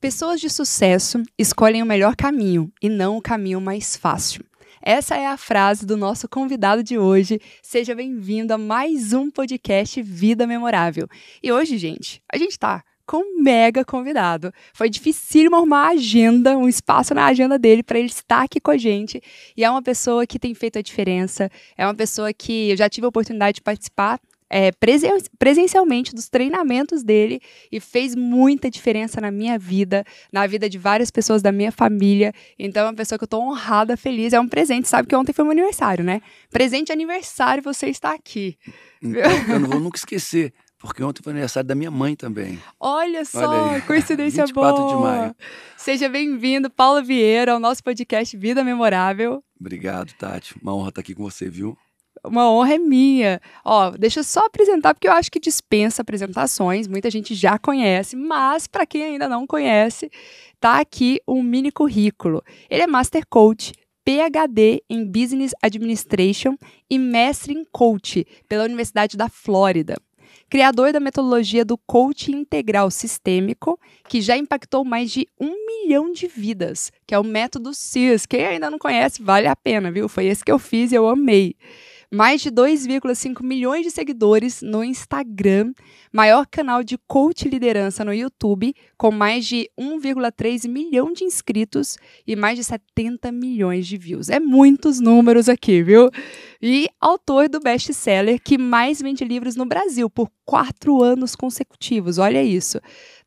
Pessoas de sucesso escolhem o melhor caminho e não o caminho mais fácil. Essa é a frase do nosso convidado de hoje. Seja bem-vindo a mais um podcast Vida Memorável. E hoje, gente, a gente está com mega convidado. Foi difícil arrumar uma agenda, um espaço na agenda dele para ele estar aqui com a gente. E é uma pessoa que tem feito a diferença, é uma pessoa que eu já tive a oportunidade de participar é, presen presencialmente dos treinamentos dele e fez muita diferença na minha vida, na vida de várias pessoas da minha família. Então, é uma pessoa que eu tô honrada, feliz. É um presente, sabe que ontem foi meu aniversário, né? Presente aniversário você está aqui. Então, eu não vou nunca esquecer. Porque ontem foi aniversário da minha mãe também. Olha só, Olha coincidência 24 boa. 24 de maio. Seja bem-vindo, Paulo Vieira, ao nosso podcast Vida Memorável. Obrigado, Tati. Uma honra estar aqui com você, viu? uma honra é minha. Ó, deixa eu só apresentar, porque eu acho que dispensa apresentações, muita gente já conhece, mas para quem ainda não conhece, tá aqui um mini currículo. Ele é Master Coach, PhD em Business Administration e mestre em Coach pela Universidade da Flórida criador da metodologia do coaching integral sistêmico, que já impactou mais de um milhão de vidas, que é o método CIS. Quem ainda não conhece, vale a pena, viu? Foi esse que eu fiz e eu amei mais de 2,5 milhões de seguidores no Instagram, maior canal de coach liderança no YouTube, com mais de 1,3 milhão de inscritos e mais de 70 milhões de views. É muitos números aqui, viu? E autor do best-seller que mais vende livros no Brasil por quatro anos consecutivos. Olha isso.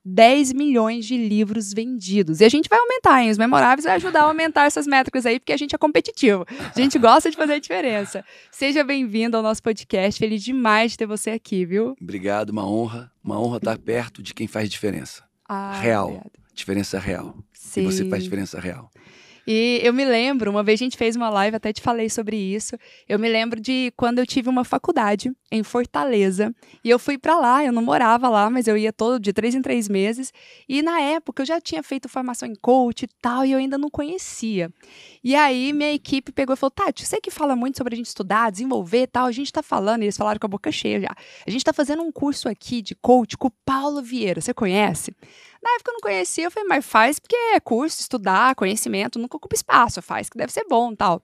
10 milhões de livros vendidos. E a gente vai aumentar, hein? Os memoráveis vai ajudar a aumentar essas métricas aí, porque a gente é competitivo. A gente gosta de fazer a diferença. Seja bem-vindo ao nosso podcast. Feliz demais de ter você aqui, viu? Obrigado, uma honra. Uma honra estar perto de quem faz diferença. Ah, real. Obrigado. Diferença real. Sim. E você faz diferença real. E eu me lembro, uma vez a gente fez uma live, até te falei sobre isso. Eu me lembro de quando eu tive uma faculdade em Fortaleza e eu fui para lá. Eu não morava lá, mas eu ia todo de três em três meses. E na época eu já tinha feito formação em coach e tal, e eu ainda não conhecia. E aí minha equipe pegou e falou: Tati, você que fala muito sobre a gente estudar, desenvolver e tal, a gente tá falando, e eles falaram com a boca cheia já. A gente tá fazendo um curso aqui de coach com o Paulo Vieira, você conhece? Na época eu não conhecia, eu falei, mas faz porque é curso, estudar, conhecimento, nunca ocupa espaço, faz que deve ser bom tal.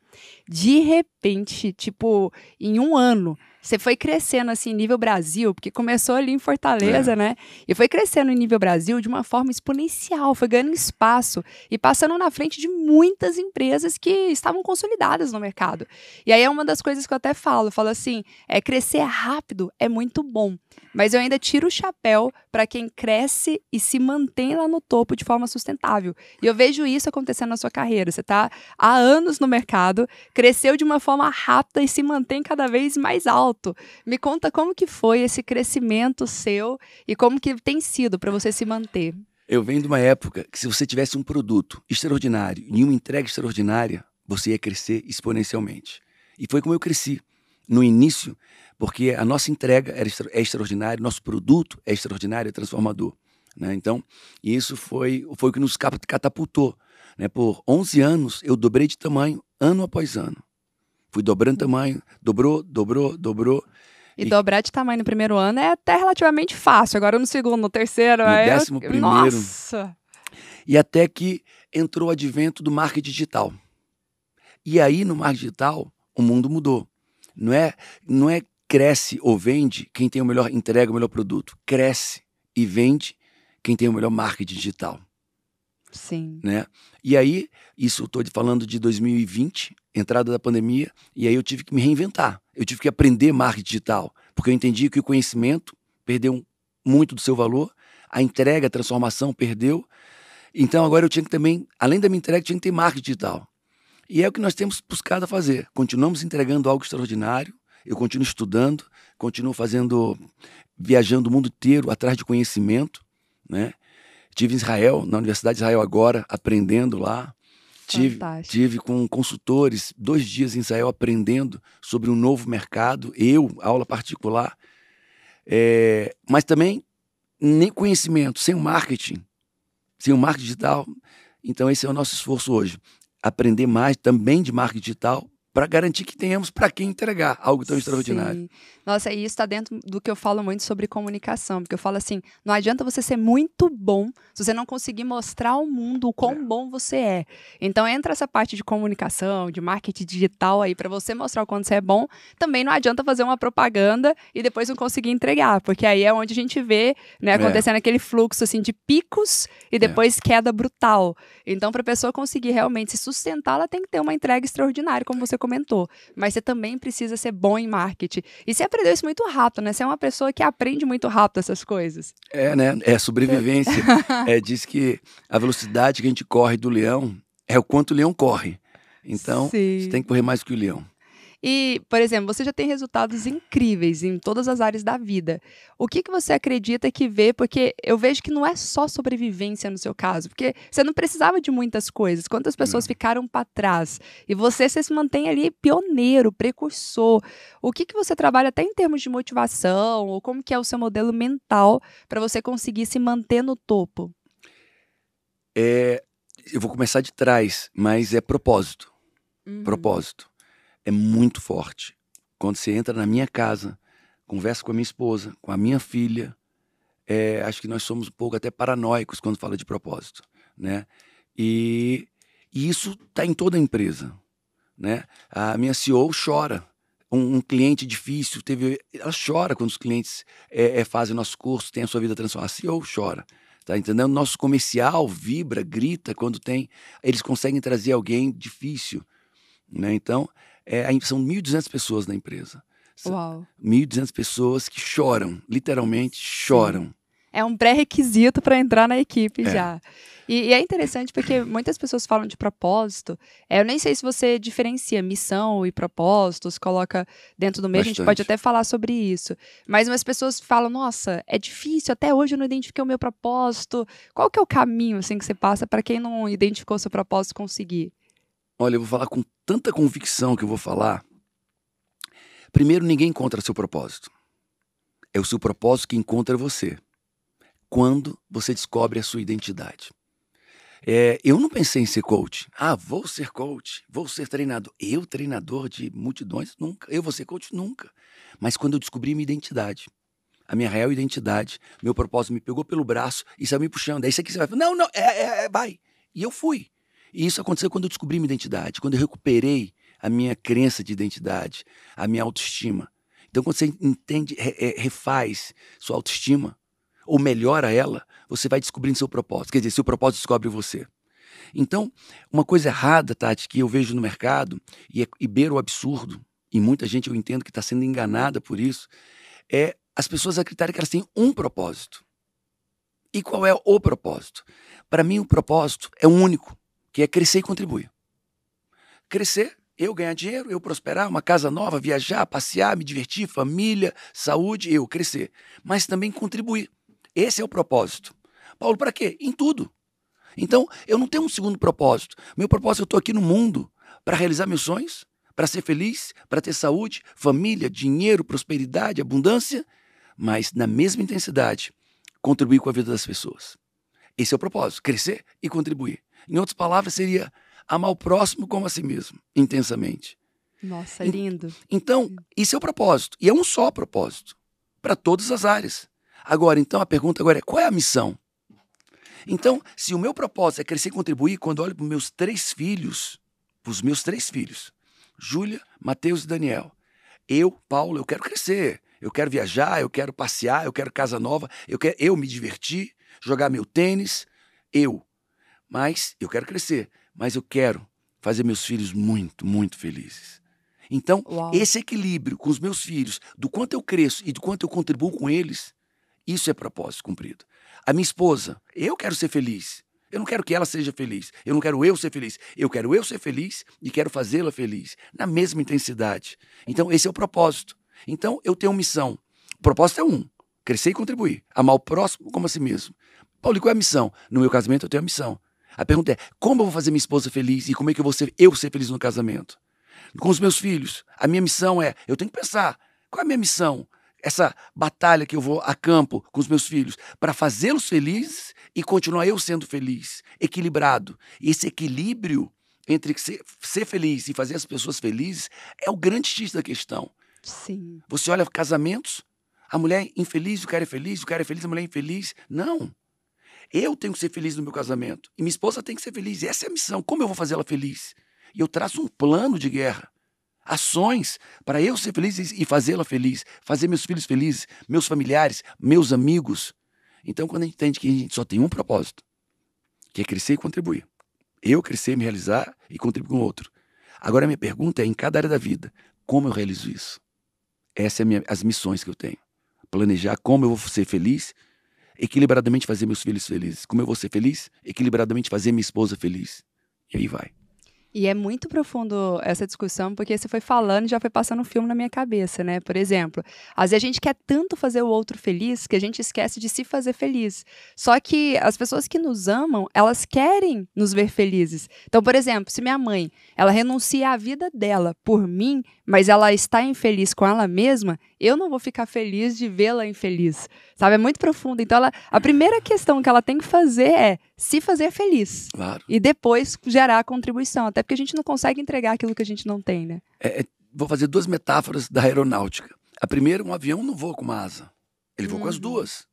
De repente, tipo, em um ano, você foi crescendo assim, nível Brasil, porque começou ali em Fortaleza, é. né? E foi crescendo em nível Brasil de uma forma exponencial, foi ganhando espaço e passando na frente de muitas empresas que estavam consolidadas no mercado. E aí é uma das coisas que eu até falo, falo assim, é crescer rápido é muito bom, mas eu ainda tiro o chapéu para quem cresce e se mantém lá no topo de forma sustentável. E eu vejo isso acontecendo na sua carreira. Você está há anos no mercado, cresceu de uma forma rápida e se mantém cada vez mais alto alto. Me conta como que foi esse crescimento seu e como que tem sido para você se manter. Eu venho de uma época que se você tivesse um produto extraordinário e uma entrega extraordinária, você ia crescer exponencialmente. E foi como eu cresci no início, porque a nossa entrega era extra, é extraordinária, nosso produto é extraordinário, é transformador. Né? Então, isso foi, foi o que nos catapultou. Né? Por 11 anos, eu dobrei de tamanho ano após ano. Fui dobrando tamanho, dobrou, dobrou, dobrou. E, e, dobrar de tamanho no primeiro ano é até relativamente fácil. Agora no segundo, no terceiro, no é. Décimo eu... primeiro. Nossa! E até que entrou o advento do marketing digital. E aí, no marketing digital, o mundo mudou. Não é, não é cresce ou vende quem tem o melhor entrega, o melhor produto. Cresce e vende quem tem o melhor marketing digital. Sim. Né? E aí, isso eu estou falando de 2020 entrada da pandemia, e aí eu tive que me reinventar. Eu tive que aprender marketing digital, porque eu entendi que o conhecimento perdeu muito do seu valor, a entrega, a transformação perdeu. Então agora eu tinha que também, além da minha entrega, tinha que ter marketing digital. E é o que nós temos buscado fazer. Continuamos entregando algo extraordinário, eu continuo estudando, continuo fazendo, viajando o mundo inteiro atrás de conhecimento, né? Estive em Israel, na Universidade de Israel agora, aprendendo lá. Tive, tive com consultores dois dias em Israel aprendendo sobre um novo mercado, eu, aula particular. É, mas também, nem conhecimento, sem o marketing, sem o marketing digital. Então, esse é o nosso esforço hoje. Aprender mais também de marketing digital para garantir que tenhamos para quem entregar algo tão Sim. extraordinário. Nossa, e isso está dentro do que eu falo muito sobre comunicação, porque eu falo assim: não adianta você ser muito bom se você não conseguir mostrar ao mundo o quão é. bom você é. Então entra essa parte de comunicação, de marketing digital aí para você mostrar o quanto você é bom. Também não adianta fazer uma propaganda e depois não conseguir entregar, porque aí é onde a gente vê, né, é. acontecendo é. aquele fluxo assim de picos e é. depois é. queda brutal. Então para a pessoa conseguir realmente se sustentar, ela tem que ter uma entrega extraordinária, como você comentou, mas você também precisa ser bom em marketing. E você aprendeu isso muito rápido, né? Você é uma pessoa que aprende muito rápido essas coisas. É, né? É sobrevivência. É, diz que a velocidade que a gente corre do leão é o quanto o leão corre. Então, Sim. você tem que correr mais que o leão. E, por exemplo, você já tem resultados incríveis em todas as áreas da vida. O que, que você acredita que vê? Porque eu vejo que não é só sobrevivência no seu caso, porque você não precisava de muitas coisas. Quantas pessoas não. ficaram para trás? E você, você se mantém ali pioneiro, precursor. O que, que você trabalha até em termos de motivação, ou como que é o seu modelo mental para você conseguir se manter no topo? É, eu vou começar de trás, mas é propósito. Uhum. Propósito é muito forte. Quando você entra na minha casa, conversa com a minha esposa, com a minha filha, é, acho que nós somos um pouco até paranoicos quando fala de propósito, né? E, e isso está em toda a empresa, né? A minha CEO chora. Um, um cliente difícil teve, ela chora quando os clientes é, é, fazem nosso curso, tem a sua vida transformada. A CEO chora. Tá entendendo? Nosso comercial vibra, grita quando tem. Eles conseguem trazer alguém difícil. Né? Então, é, são 1.200 pessoas na empresa. Uau. 1.200 pessoas que choram, literalmente choram. É um pré-requisito para entrar na equipe é. já. E, e, é interessante porque muitas pessoas falam de propósito. É, eu nem sei se você diferencia missão e propósitos, coloca dentro do meio, Bastante. a gente pode até falar sobre isso. Mas umas pessoas falam, nossa, é difícil, até hoje eu não identifiquei o meu propósito. Qual que é o caminho assim, que você passa para quem não identificou seu propósito conseguir? Olha, eu vou falar com tanta convicção que eu vou falar. Primeiro, ninguém encontra seu propósito. É o seu propósito que encontra você. Quando você descobre a sua identidade. É, eu não pensei em ser coach. Ah, vou ser coach, vou ser treinador. Eu, treinador de multidões, nunca. Eu vou ser coach, nunca. Mas quando eu descobri minha identidade, a minha real identidade, meu propósito me pegou pelo braço e saiu me puxando. É você aqui você vai, não, não, é, é, é, vai. E eu fui. E isso aconteceu quando eu descobri minha identidade, quando eu recuperei a minha crença de identidade, a minha autoestima. Então, quando você entende, re, é, refaz sua autoestima, ou melhora ela, você vai descobrindo seu propósito. Quer dizer, seu propósito descobre você. Então, uma coisa errada, Tati, que eu vejo no mercado, e, é, e beira o absurdo, e muita gente eu entendo que está sendo enganada por isso, é as pessoas acreditarem que elas têm um propósito. E qual é o propósito? Para mim, o propósito é único que é crescer e contribuir. Crescer, eu ganhar dinheiro, eu prosperar, uma casa nova, viajar, passear, me divertir, família, saúde, eu crescer. Mas também contribuir. Esse é o propósito. Paulo, para quê? Em tudo. Então, eu não tenho um segundo propósito. Meu propósito, eu estou aqui no mundo para realizar meus sonhos, para ser feliz, para ter saúde, família, dinheiro, prosperidade, abundância, mas na mesma intensidade, contribuir com a vida das pessoas. Esse é o propósito, crescer e contribuir. Em outras palavras, seria amar o próximo como a si mesmo, intensamente. Nossa, lindo. Então, esse é o propósito. E é um só propósito. Para todas as áreas. Agora, então, a pergunta agora é: qual é a missão? Então, se o meu propósito é crescer e contribuir, quando olho para os meus três filhos, para os meus três filhos, Júlia, Mateus e Daniel, eu, Paulo, eu quero crescer, eu quero viajar, eu quero passear, eu quero casa nova, eu quero eu me divertir, jogar meu tênis, eu. Mas eu quero crescer, mas eu quero fazer meus filhos muito, muito felizes. Então, Uau. esse equilíbrio com os meus filhos, do quanto eu cresço e do quanto eu contribuo com eles, isso é propósito cumprido. A minha esposa, eu quero ser feliz. Eu não quero que ela seja feliz. Eu não quero eu ser feliz. Eu quero eu ser feliz e quero fazê-la feliz, na mesma intensidade. Então, esse é o propósito. Então, eu tenho uma missão. O propósito é um: crescer e contribuir. Amar o próximo como a si mesmo. Paulo, qual é a missão? No meu casamento, eu tenho a missão a pergunta é: como eu vou fazer minha esposa feliz e como é que eu vou ser eu ser feliz no casamento? Com os meus filhos, a minha missão é: eu tenho que pensar, qual é a minha missão? Essa batalha que eu vou a campo com os meus filhos para fazê-los felizes e continuar eu sendo feliz, equilibrado. E esse equilíbrio entre ser, ser feliz e fazer as pessoas felizes é o grande X da questão. Sim. Você olha casamentos, a mulher infeliz, o cara é feliz, o cara é feliz, a mulher é infeliz. Não. Eu tenho que ser feliz no meu casamento. E minha esposa tem que ser feliz. Essa é a missão. Como eu vou fazer ela feliz? E eu traço um plano de guerra. Ações para eu ser feliz e fazê-la feliz, fazer meus filhos felizes, meus familiares, meus amigos. Então, quando a gente entende que a gente só tem um propósito, que é crescer e contribuir. Eu crescer, me realizar e contribuir com o outro. Agora, a minha pergunta é: em cada área da vida, como eu realizo isso? Essas são é as missões que eu tenho. Planejar como eu vou ser feliz equilibradamente fazer meus filhos felizes. Como eu vou ser feliz? Equilibradamente fazer minha esposa feliz. E aí vai. E é muito profundo essa discussão, porque você foi falando e já foi passando um filme na minha cabeça, né? Por exemplo, às vezes a gente quer tanto fazer o outro feliz que a gente esquece de se fazer feliz. Só que as pessoas que nos amam, elas querem nos ver felizes. Então, por exemplo, se minha mãe, ela renuncia à vida dela por mim, mas ela está infeliz com ela mesma, eu não vou ficar feliz de vê-la infeliz. Sabe? É muito profundo. Então, ela, a primeira questão que ela tem que fazer é se fazer feliz. Claro. E depois gerar a contribuição. Até porque a gente não consegue entregar aquilo que a gente não tem, né? É, é vou fazer duas metáforas da aeronáutica. A primeira, um avião não voa com uma asa. Ele voa com as uhum. duas.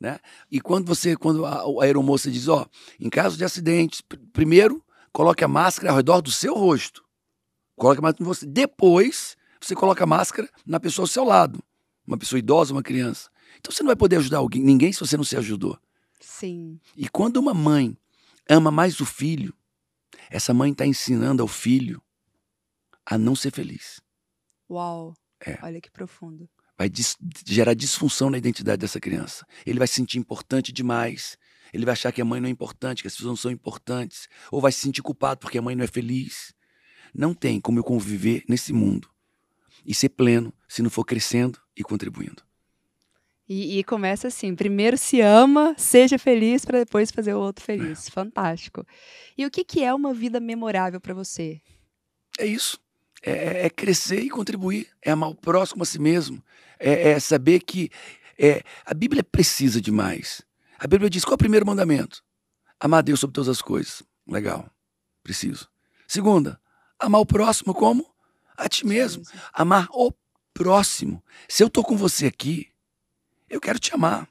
Né? E quando você, quando a, a aeromoça diz, ó, em caso de acidentes, primeiro coloque a máscara ao redor do seu rosto. Coloque a máscara em você. Depois, você coloca máscara na pessoa ao seu lado. Uma pessoa idosa, uma criança. Então você não vai poder ajudar alguém, ninguém se você não se ajudou. Sim. E quando uma mãe ama mais o filho, essa mãe está ensinando ao filho a não ser feliz. Uau! É. Olha que profundo. Vai dis gerar disfunção na identidade dessa criança. Ele vai se sentir importante demais. Ele vai achar que a mãe não é importante, que as pessoas não são importantes. Ou vai se sentir culpado porque a mãe não é feliz. Não tem como eu conviver nesse mundo e ser pleno se não for crescendo e contribuindo. E, e começa assim: primeiro se ama, seja feliz, para depois fazer o outro feliz. É. Fantástico. E o que, que é uma vida memorável para você? É isso. É, é, é, crescer e contribuir. É amar o próximo a si mesmo. É, é saber que é, a Bíblia precisa de mais. A Bíblia diz: qual é o primeiro mandamento? Amar Deus sobre todas as coisas. Legal. Preciso. Segunda, amar o próximo como? a ti mesmo, amar o próximo. Se eu estou com você aqui, eu quero te amar.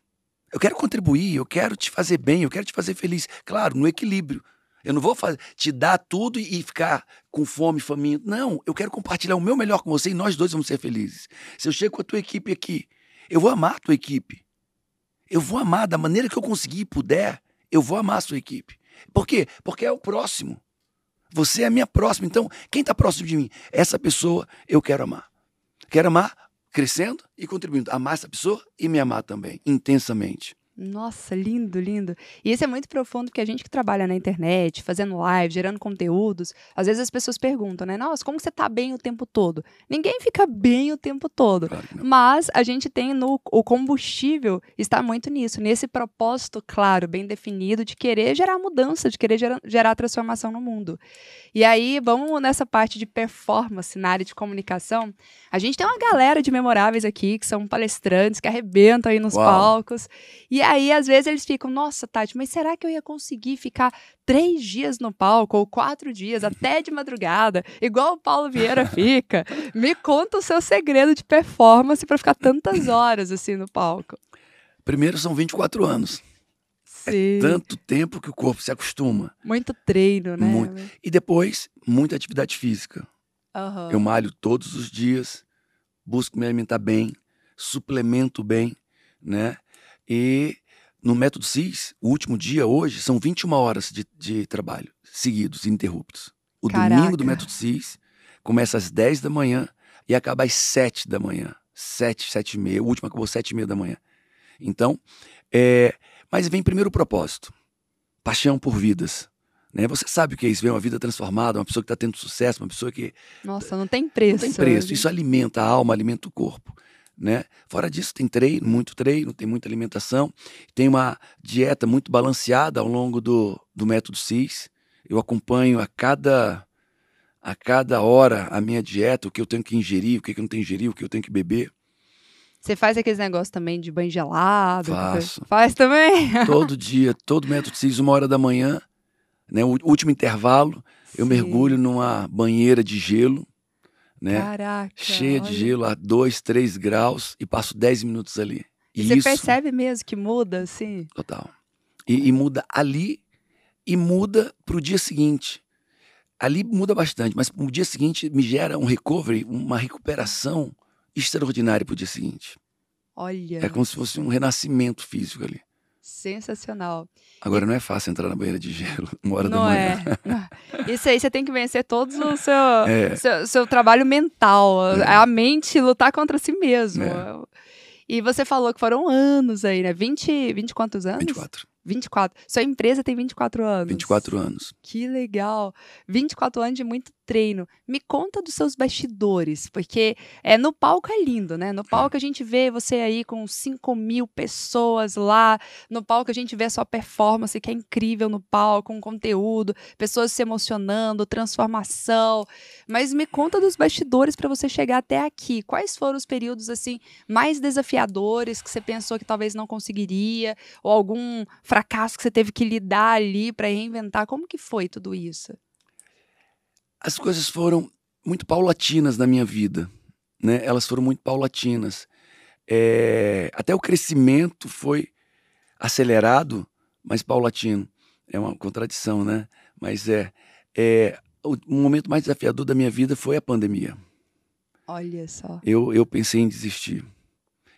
Eu quero contribuir, eu quero te fazer bem, eu quero te fazer feliz. Claro, no equilíbrio. Eu não vou te dar tudo e ficar com fome, faminto. Não, eu quero compartilhar o meu melhor com você e nós dois vamos ser felizes. Se eu chego com a tua equipe aqui, eu vou amar a tua equipe. Eu vou amar da maneira que eu conseguir e puder, eu vou amar a sua equipe. Por quê? Porque é o próximo. Você é a minha próxima. Então, quem está próximo de mim? Essa pessoa eu quero amar. Quero amar crescendo e contribuindo. Amar essa pessoa e me amar também, intensamente. Nossa, lindo, lindo. E isso é muito profundo porque a gente que trabalha na internet, fazendo live, gerando conteúdos, às vezes as pessoas perguntam, né? Nossa, como você tá bem o tempo todo? Ninguém fica bem o tempo todo. Claro mas a gente tem no o combustível está muito nisso, nesse propósito claro, bem definido de querer gerar mudança, de querer gerar, gerar transformação no mundo. E aí, vamos nessa parte de performance na área de comunicação. A gente tem uma galera de memoráveis aqui que são palestrantes que arrebentam aí nos Uau. palcos. E a aí, às vezes, eles ficam, nossa, Tati, mas será que eu ia conseguir ficar três dias no palco ou quatro dias, até de madrugada, igual o Paulo Vieira fica? Me conta o seu segredo de performance para ficar tantas horas assim no palco. Primeiro, são 24 anos. É Sim. É tanto tempo que o corpo se acostuma. Muito treino, né? Muito. E depois, muita atividade física. Uhum. Eu malho todos os dias, busco me alimentar bem, suplemento bem, né? E no método SIS, o último dia hoje, são 21 horas de, de trabalho seguidos, ininterruptos. O Caraca. domingo do método SIS começa às 10 da manhã e acaba às 7 da manhã. 7, 7 e meia. O último acabou às 7 e meia da manhã. Então, é... mas vem primeiro o propósito. Paixão por vidas. Né? Você sabe o que é isso, ver uma vida transformada, uma pessoa que está tendo sucesso, uma pessoa que... Nossa, não tem preço. Não tem preço. Hoje. Né? Isso alimenta a alma, alimenta o corpo. Né? Fora disso, tem treino, muito treino, tem muita alimentação, tem uma dieta muito balanceada ao longo do, do método CIS. Eu acompanho a cada a cada hora a minha dieta, o que eu tenho que ingerir, o que eu não tenho que ingerir, o que eu tenho que beber. Você faz aqueles negócios também de banho gelado? Faço. Faz também? Todo dia, todo método CIS, uma hora da manhã, né, o último intervalo, Sim. eu mergulho numa banheira de gelo né? Caraca, cheia olha. de gelo a 2, 3 graus e passo 10 minutos ali. E, você isso... percebe mesmo que muda, assim? Total. E, e muda ali e muda para o dia seguinte. Ali muda bastante, mas no dia seguinte me gera um recovery, uma recuperação extraordinária para o dia seguinte. Olha. É como se fosse um renascimento físico ali sensacional. Agora e... não é fácil entrar na banheira de gelo uma hora não da manhã. É. Isso aí você tem que vencer todo o seu, é. seu, seu, trabalho mental, é. a mente lutar contra si mesmo. É. E você falou que foram anos aí, né? 20, 20 quantos anos? 24. 24. Sua empresa tem 24 anos. 24 anos. Que legal. 24 anos de muito treino. Me conta dos seus bastidores, porque é no palco é lindo, né? No palco a gente vê você aí com 5 mil pessoas lá. No palco a gente vê a sua performance, que é incrível no palco, um conteúdo, pessoas se emocionando, transformação. Mas me conta dos bastidores para você chegar até aqui. Quais foram os períodos, assim, mais desafiadores que você pensou que talvez não conseguiria? Ou algum fracasso que você teve que lidar ali para reinventar? Como que foi tudo isso? As coisas foram muito paulatinas na minha vida, né? Elas foram muito paulatinas. É... até o crescimento foi acelerado, mas paulatino. É uma contradição, né? Mas é, é o momento mais desafiador da minha vida foi a pandemia. Olha só. Eu, eu pensei em desistir.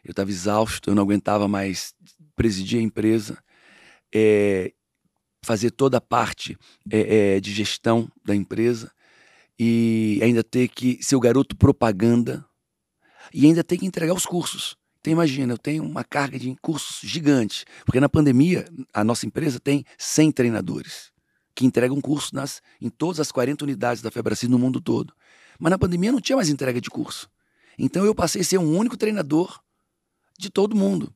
Eu estava exausto, eu não aguentava mais presidir a empresa é, fazer toda a parte é, é, de gestão da empresa e ainda ter que ser o garoto propaganda e ainda ter que entregar os cursos. Então, imagina, eu tenho uma carga de cursos gigante, porque na pandemia a nossa empresa tem 100 treinadores que entregam curso nas, em todas as 40 unidades da Febracis no mundo todo. Mas na pandemia não tinha mais entrega de curso. Então eu passei a ser um único treinador de todo mundo.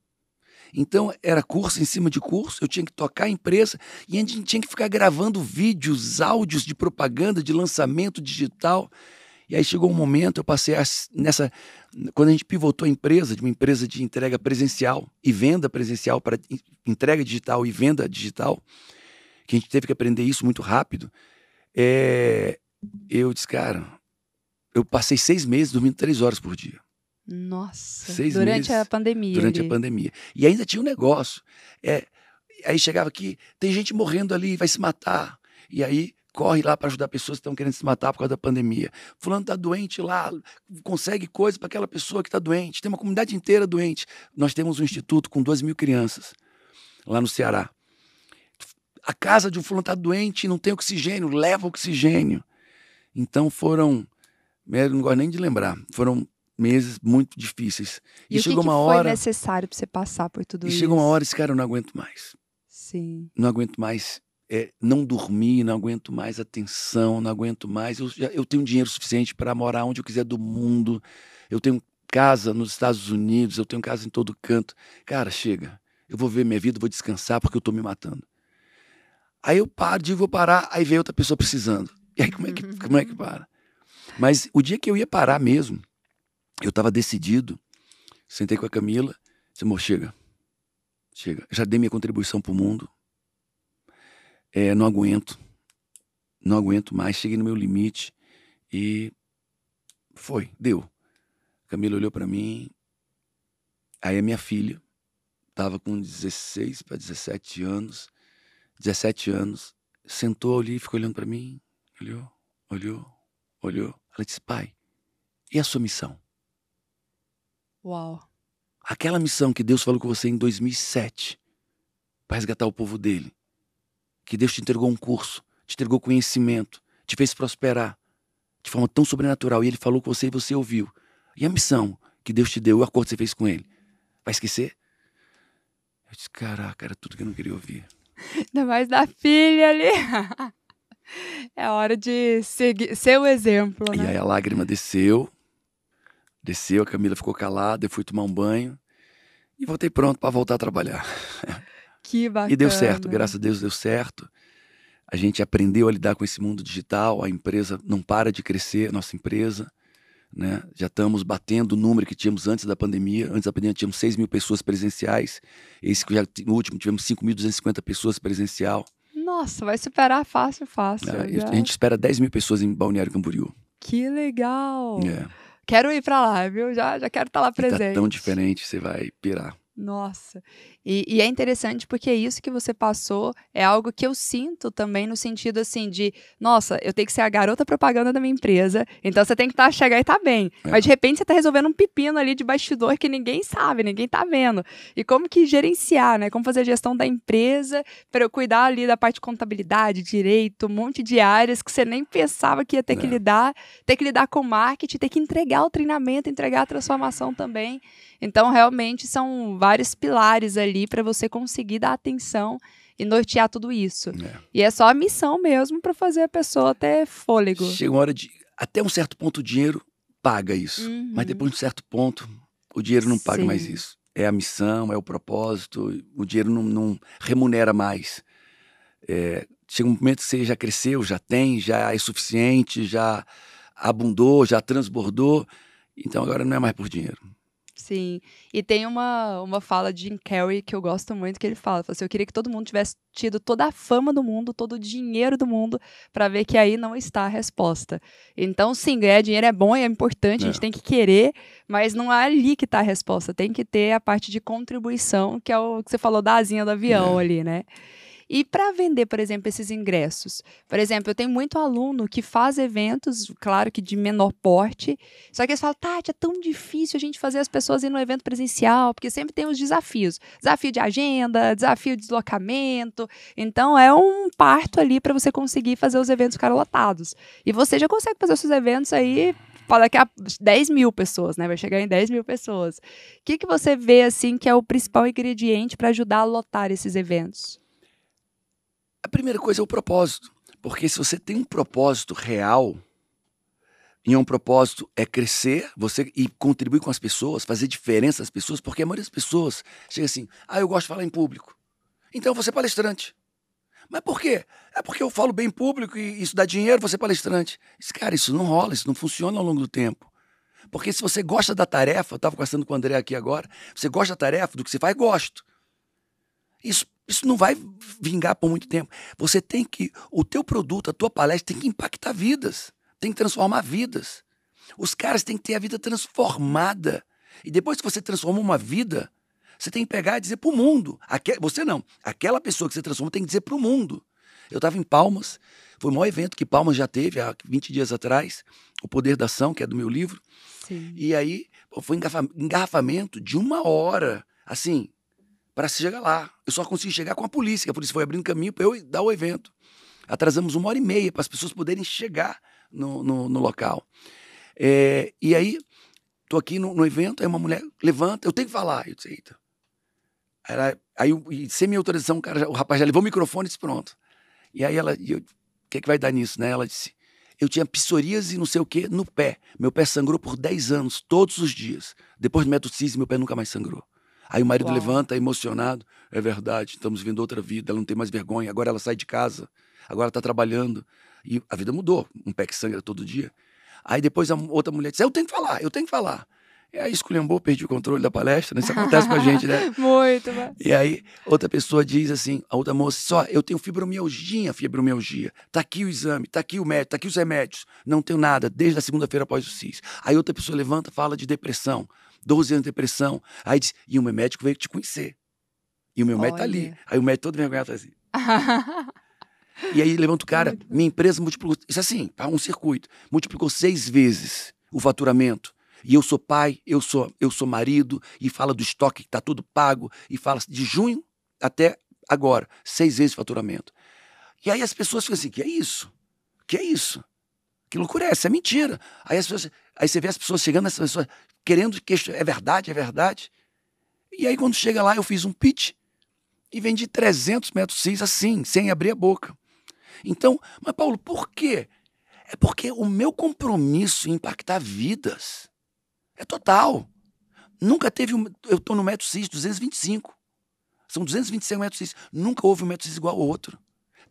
Então era curso em cima de curso, eu tinha que tocar a empresa e a gente tinha que ficar gravando vídeos, áudios de propaganda, de lançamento digital. E aí chegou um momento, eu passei a, nessa. Quando a gente pivotou a empresa, de uma empresa de entrega presencial e venda presencial para entrega digital e venda digital, que a gente teve que aprender isso muito rápido, é, eu disse, cara, eu passei seis meses dormindo três horas por dia. Nossa, Seis durante meses, a pandemia. Durante a pandemia. E ainda tinha um negócio. É, aí chegava aqui, tem gente morrendo ali, vai se matar. E aí corre lá para ajudar pessoas que estão querendo se matar por causa da pandemia. Fulano está doente lá, consegue coisa para aquela pessoa que está doente. Tem uma comunidade inteira doente. Nós temos um instituto com 2 mil crianças lá no Ceará. A casa de um fulano está doente, não tem oxigênio, leva oxigênio. Então foram, né, não gosto nem de lembrar, foram meses muito difíceis. E, e chegou uma foi hora. Foi necessário para você passar por tudo e isso. E chegou uma hora, esse cara, eu não aguento mais. Sim. Não aguento mais é, não dormir, não aguento mais a tensão, não aguento mais. Eu, eu tenho dinheiro suficiente para morar onde eu quiser do mundo. Eu tenho casa nos Estados Unidos, eu tenho casa em todo canto. Cara, chega. Eu vou ver minha vida, vou descansar porque eu estou me matando. Aí eu paro, digo, vou parar, aí vem outra pessoa precisando. E aí como é que, como é que para? Mas o dia que eu ia parar mesmo, eu estava decidido, sentei com a Camila, disse, amor, chega, chega, já dei minha contribuição pro mundo, é, não aguento, não aguento mais, cheguei no meu limite e foi, deu. Camila olhou para mim, aí a minha filha, tava com 16 para 17 anos, 17 anos, sentou ali e ficou olhando para mim, olhou, olhou, olhou. Ela disse, pai, e a sua missão? Uau. Aquela missão que Deus falou com você em 2007 para resgatar o povo dele, que Deus te entregou um curso, te entregou conhecimento, te fez prosperar de forma tão sobrenatural e ele falou com você e você ouviu. E a missão que Deus te deu, o acordo que você fez com ele, vai esquecer? Eu disse, caraca, era tudo que eu não queria ouvir. Ainda mais da filha ali. É hora de seguir, ser o exemplo. Né? E aí a lágrima desceu, Desceu, a Camila ficou calada, eu fui tomar um banho e voltei pronto para voltar a trabalhar. Que bacana. E deu certo, graças a Deus deu certo. A gente aprendeu a lidar com esse mundo digital, a empresa não para de crescer, nossa empresa. Né? Já estamos batendo o número que tínhamos antes da pandemia. Antes da pandemia tínhamos 6 mil pessoas presenciais. Esse já, no último tivemos 5.250 pessoas presencial. Nossa, vai superar fácil, fácil. É, a gente espera 10 mil pessoas em Balneário Camboriú. Que legal! É. Quero ir para lá, viu? Já, já quero estar tá lá presente. E tá tão diferente, você vai pirar. Nossa. E, e, é interessante porque isso que você passou é algo que eu sinto também no sentido assim de, nossa, eu tenho que ser a garota propaganda da minha empresa, então você tem que tá, chegar e tá bem. É. Mas de repente você tá resolvendo um pepino ali de bastidor que ninguém sabe, ninguém tá vendo. E como que gerenciar, né? Como fazer a gestão da empresa para eu cuidar ali da parte de contabilidade, direito, um monte de áreas que você nem pensava que ia ter é. que lidar, ter que lidar com marketing, ter que entregar o treinamento, entregar a transformação também. Então realmente são vários pilares ali ali para você conseguir dar atenção e nortear tudo isso. É. E é só a missão mesmo para fazer a pessoa ter fôlego. Chega uma hora de. Até um certo ponto o dinheiro paga isso. Uhum. Mas depois de um certo ponto, o dinheiro não paga Sim. mais isso. É a missão, é o propósito, o dinheiro não, não remunera mais. É, chega um momento que você já cresceu, já tem, já é suficiente, já abundou, já transbordou. Então agora não é mais por dinheiro. Sim. E tem uma, uma fala de Jim Carrey que eu gosto muito que ele fala, fala assim, eu queria que todo mundo tivesse tido toda a fama do mundo, todo o dinheiro do mundo, para ver que aí não está a resposta. Então, sim, ganhar dinheiro é bom e é importante, é. a gente é. tem que querer, mas não é ali que está a resposta. Tem que ter a parte de contribuição, que é o que você falou da asinha do avião é. ali, né? E para vender, por exemplo, esses ingressos? Por exemplo, eu tenho muito aluno que faz eventos, claro que de menor porte, só que eles falam, Tati, é tão difícil a gente fazer as pessoas ir no evento presencial, porque sempre tem os desafios. Desafio de agenda, desafio de deslocamento. Então, é um parto ali para você conseguir fazer os eventos ficarem lotados. E você já consegue fazer os seus eventos aí para daqui a 10 mil pessoas, né? Vai chegar em 10 mil pessoas. O que, que você vê, assim, que é o principal ingrediente para ajudar a lotar esses eventos? A primeira coisa é o propósito. Porque se você tem um propósito real, e é um propósito é crescer, você e contribuir com as pessoas, fazer diferença às pessoas, porque a maioria das pessoas chega assim: "Ah, eu gosto de falar em público". Então você é palestrante. Mas por quê? É porque eu falo bem público e isso dá dinheiro, você é palestrante. Isso, cara, isso não rola, isso não funciona ao longo do tempo. Porque se você gosta da tarefa, eu estava conversando com o André aqui agora, você gosta da tarefa, do que você faz, gosto. Isso isso não vai vingar por muito tempo. Você tem que, o teu produto, a tua palestra tem que impactar vidas, tem que transformar vidas. Os caras têm que ter a vida transformada. E depois que você transforma uma vida, você tem que pegar e dizer para o mundo. você não. Aquela pessoa que você transforma tem que dizer para o mundo. Eu estava em Palmas, foi o maior evento que Palmas já teve há 20 dias atrás, O Poder da Ação, que é do meu livro. Sim. E aí foi engarrafamento de uma hora. Assim, para se chegar lá. Eu só consegui chegar com a polícia, que a polícia foi abrindo caminho para eu dar o evento. Atrasamos uma hora e meia para as pessoas poderem chegar no, no, no local. É, e aí, tô aqui no, no, evento, aí uma mulher levanta, eu tenho que falar. Eu disse, eita. Ela, aí, sem minha autorização, o, cara, já, o rapaz já levou o microfone e disse, pronto. E aí ela, o que, é que vai dar nisso, né? Ela disse, eu tinha psoríase não sei o que no pé. Meu pé sangrou por 10 anos, todos os dias. Depois do metoxismo, meu pé nunca mais sangrou. Aí o marido Uau. levanta, emocionado. É verdade, estamos vivendo outra vida, ela não tem mais vergonha. Agora ela sai de casa, agora está trabalhando. E a vida mudou. Um pé que sangra todo dia. Aí depois a outra mulher diz: ah, Eu tenho que falar, eu tenho que falar. E aí esculhambou, perdi o controle da palestra, né? Isso acontece com a gente, né? Muito. Mas... E aí outra pessoa diz assim, a outra moça, só, eu tenho fibromialgia, fibromialgia. Tá aqui o exame, tá aqui o médico, tá aqui os remédios. Não tenho nada, desde a segunda-feira após o CIS. Aí outra pessoa levanta, fala de depressão. 12 anos de depressão. Aí diz, e o meu médico veio te conhecer. E o meu Olha. médico tá ali. Aí o médico todo vergonhado tá assim. e aí levanta o cara, minha empresa multiplicou, isso é assim, tá um circuito, multiplicou seis vezes o faturamento. E eu sou pai, eu sou, eu sou marido, e fala do estoque que tá tudo pago, e fala de junho até agora, seis vezes o faturamento. E aí as pessoas ficam assim, que é isso? Que é isso? Que loucura é essa? É mentira. Aí, as pessoas, aí você vê as pessoas chegando, as pessoas querendo que é verdade, é verdade. E aí, quando chega lá, eu fiz um pitch e vendi 300 metros cis assim, sem abrir a boca. Então, mas Paulo, por quê? É porque o meu compromisso em impactar vidas é total. Nunca teve um. Eu estou no metro cis 225. São 225 metros cis. Nunca houve um metro cis igual ao outro.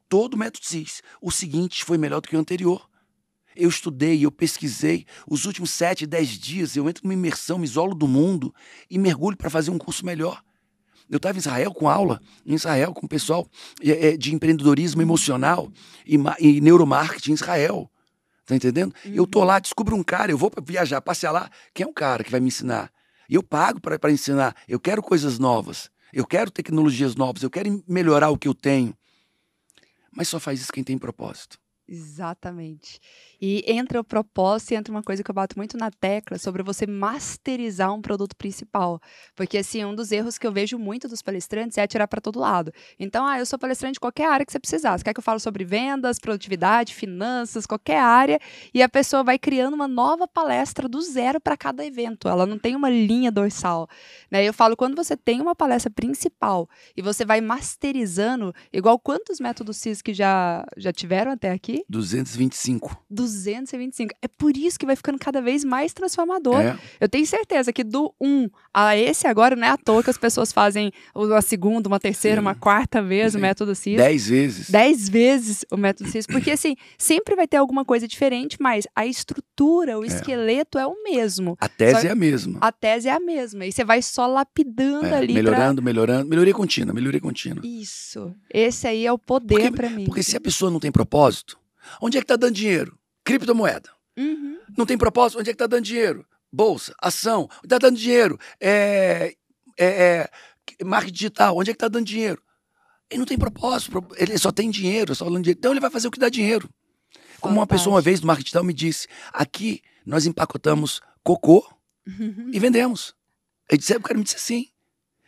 Todo metro cis. O seguinte foi melhor do que o anterior. Eu estudei, eu pesquisei. Os últimos sete, dez dias eu entro numa imersão, me isolo do mundo e mergulho para fazer um curso melhor. Eu estava em Israel com aula, em Israel com o pessoal é, é, de empreendedorismo emocional e, e neuromarketing em Israel. Tá entendendo? Uhum. Eu tô lá, descubro um cara, eu vou viajar, passear lá. Quem é um cara que vai me ensinar? E eu pago para ensinar. Eu quero coisas novas. Eu quero tecnologias novas. Eu quero melhorar o que eu tenho. Mas só faz isso quem tem propósito. Exatamente. E entra o propósito e entra uma coisa que eu bato muito na tecla sobre você masterizar um produto principal. Porque, assim, um dos erros que eu vejo muito dos palestrantes é atirar para todo lado. Então, ah, eu sou palestrante de qualquer área que você precisar. Você quer que eu fale sobre vendas, produtividade, finanças, qualquer área. E a pessoa vai criando uma nova palestra do zero para cada evento. Ela não tem uma linha dorsal. Né? Eu falo, quando você tem uma palestra principal e você vai masterizando, igual quantos métodos CIS que já, já tiveram até aqui, 225. 225. É por isso que vai ficando cada vez mais transformador. É. Eu tenho certeza que do 1 a esse agora não é à toa que as pessoas fazem uma segunda, uma terceira, Sim. uma quarta vez Sim. o método CIS. Dez vezes. Dez vezes o método CIS. Porque assim, sempre vai ter alguma coisa diferente, mas a estrutura, o é. esqueleto é o mesmo. A tese é a mesma. A tese é a mesma. E você vai só lapidando é, ali. Melhorando, pra... melhorando. Melhoria contínua, melhoria contínua. Isso. Esse aí é o poder para mim. Porque se a pessoa não tem propósito, Onde é que está dando dinheiro? Criptomoeda. Uhum. Não tem propósito? Onde é que está dando dinheiro? Bolsa, ação. Onde está dando dinheiro? É, é, é, marketing digital. Onde é que está dando dinheiro? Ele não tem propósito. Ele só tem dinheiro, só dando dinheiro. Então ele vai fazer o que dá dinheiro. Como uma pessoa uma vez do marketing digital me disse, aqui nós empacotamos cocô uhum. e vendemos. Ele disse, é, o cara me disse assim.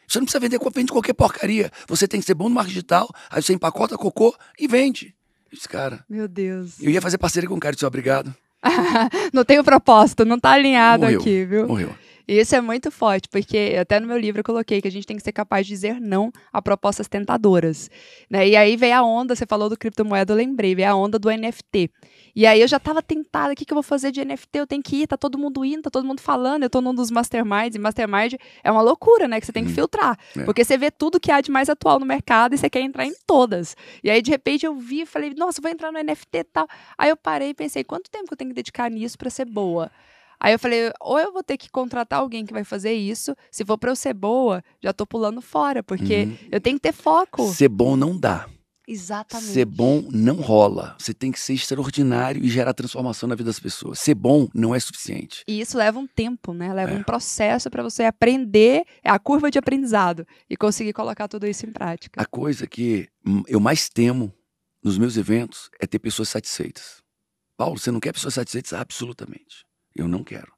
Você não precisa vender, vende qualquer porcaria. Você tem que ser bom no marketing digital, aí você empacota cocô e vende disse, cara. Meu Deus. Eu ia fazer parceria com o cara e disse, obrigado. não tenho propósito, não tá alinhado morreu, aqui, viu? Morreu. E isso é muito forte, porque até no meu livro eu coloquei que a gente tem que ser capaz de dizer não a propostas tentadoras. Né? E aí veio a onda, você falou do criptomoeda, eu lembrei, veio a onda do NFT. E aí eu já estava tentada, o que, que eu vou fazer de NFT? Eu tenho que ir, tá todo mundo indo, tá todo mundo falando, eu estou num dos masterminds, e mastermind é uma loucura, né? Que você tem que uhum. filtrar. É. Porque você vê tudo que há de mais atual no mercado e você quer entrar em todas. E aí, de repente, eu vi e falei, nossa, vou entrar no NFT e tal. Aí eu parei e pensei, quanto tempo que eu tenho que dedicar nisso para ser boa? Aí eu falei, ou eu vou ter que contratar alguém que vai fazer isso. Se for pra eu ser boa, já tô pulando fora, porque uhum. eu tenho que ter foco. Ser bom não dá. Exatamente. Ser bom não rola. Você tem que ser extraordinário e gerar transformação na vida das pessoas. Ser bom não é suficiente. E isso leva um tempo, né? Leva é. um processo para você aprender, é a curva de aprendizado e conseguir colocar tudo isso em prática. A coisa que eu mais temo nos meus eventos é ter pessoas satisfeitas. Paulo, você não quer pessoas satisfeitas? Absolutamente. Eu não quero.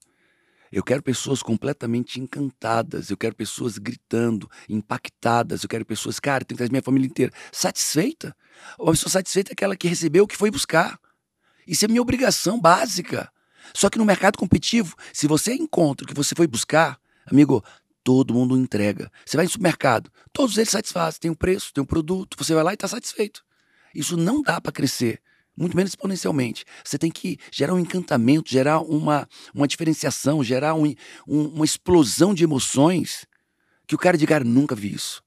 Eu quero pessoas completamente encantadas, eu quero pessoas gritando, impactadas, eu quero pessoas, cara, tem que trazer minha família inteira, satisfeita. Uma pessoa satisfeita é aquela que recebeu o que foi buscar. Isso é minha obrigação básica. Só que no mercado competitivo, se você encontra o que você foi buscar, amigo, todo mundo entrega. Você vai no supermercado, todos eles satisfazem, tem um preço, tem um produto, você vai lá e está satisfeito. Isso não dá para crescer muito menos exponencialmente. Você tem que gerar um encantamento, gerar uma, uma diferenciação, gerar um, um, uma explosão de emoções que o cara diga, cara, nunca vi isso.